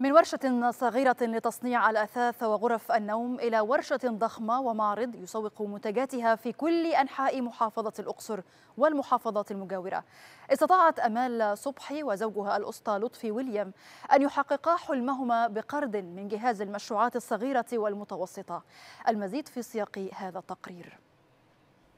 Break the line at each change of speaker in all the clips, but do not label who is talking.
من ورشة صغيرة لتصنيع الأثاث وغرف النوم إلى ورشة ضخمة ومعرض يسوق منتجاتها في كل أنحاء محافظة الأقصر والمحافظات المجاورة استطاعت أمال صبحي وزوجها الأسطى لطفي ويليام أن يحققا حلمهما بقرض من جهاز المشروعات الصغيرة والمتوسطة المزيد في سياق هذا التقرير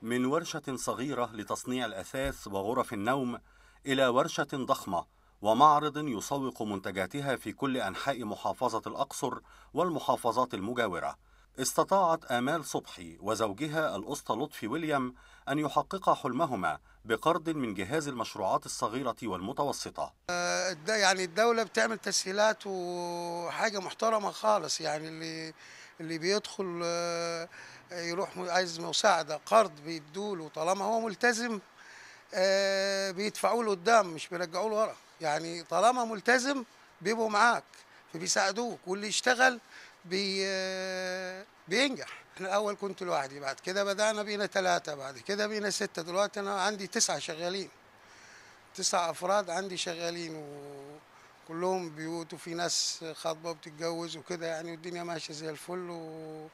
من ورشة صغيرة لتصنيع الأثاث وغرف النوم إلى ورشة ضخمة ومعرض يسوق منتجاتها في كل أنحاء محافظة الأقصر والمحافظات المجاورة استطاعت آمال صبحي وزوجها الأسطى لطفي ويليام أن يحقق حلمهما بقرض من جهاز المشروعات الصغيرة والمتوسطة
آه، يعني الدولة بتعمل تسهيلات وحاجة محترمة خالص يعني اللي اللي بيدخل آه، يروح عايز مساعدة قرض بيدوله طالما هو ملتزم آه، بيدفعوا له قدام مش بيرجعوا له ورا يعني طالما ملتزم بيبقوا معاك فبيساعدوك واللي يشتغل بي آه، بينجح احنا الاول كنت لوحدي بعد كده بدانا بينا ثلاثه بعد كده بينا سته دلوقتي انا عندي تسعه شغالين تسع افراد عندي شغالين وكلهم بيوت وفي ناس خاطبه بتتجوز وكده يعني والدنيا ماشيه زي الفل و...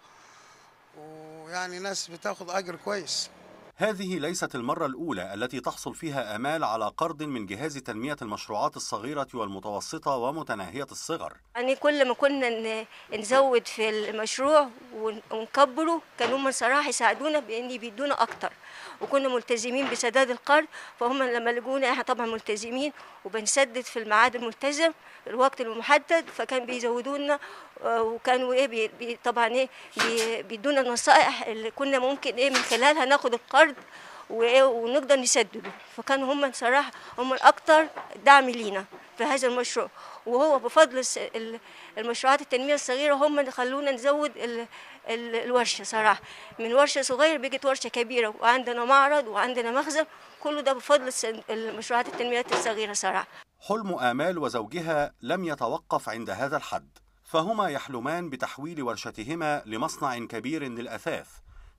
ويعني ناس بتاخد اجر كويس
هذه ليست المرة الأولى التي تحصل فيها آمال على قرض من جهاز تنمية المشروعات الصغيرة والمتوسطة ومتناهية الصغر
يعني كل ما كنا نزود في المشروع ونكبره كانوا هم صراحه يساعدونا بان بيدونا اكتر وكنا ملتزمين بسداد القرض فهم لما لجونا احنا طبعا ملتزمين وبنسدد في الميعاد الملتزم الوقت المحدد فكان بيزودونا آه، وكانوا ايه بي بي طبعا ايه بيدونا النصائح اللي كنا ممكن ايه من خلالها ناخد القرض ونقدر نسدده فكانوا هم صراحه هم الاكتر دعم لينا في هذا المشروع وهو بفضل المشروعات التنميه الصغيره هم اللي خلونا نزود الورشه صراحه من ورشه صغيره بقت ورشه كبيره وعندنا معرض وعندنا مخزن كله ده بفضل المشروعات التنميه الصغيره صراحه
حلم امال وزوجها لم يتوقف عند هذا الحد فهما يحلمان بتحويل ورشتهما لمصنع كبير للاثاث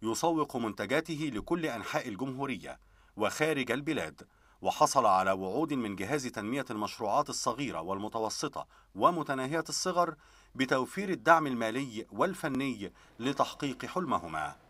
يسوق منتجاته لكل انحاء الجمهوريه وخارج البلاد وحصل على وعود من جهاز تنمية المشروعات الصغيرة والمتوسطة ومتناهية الصغر بتوفير الدعم المالي والفني لتحقيق حلمهما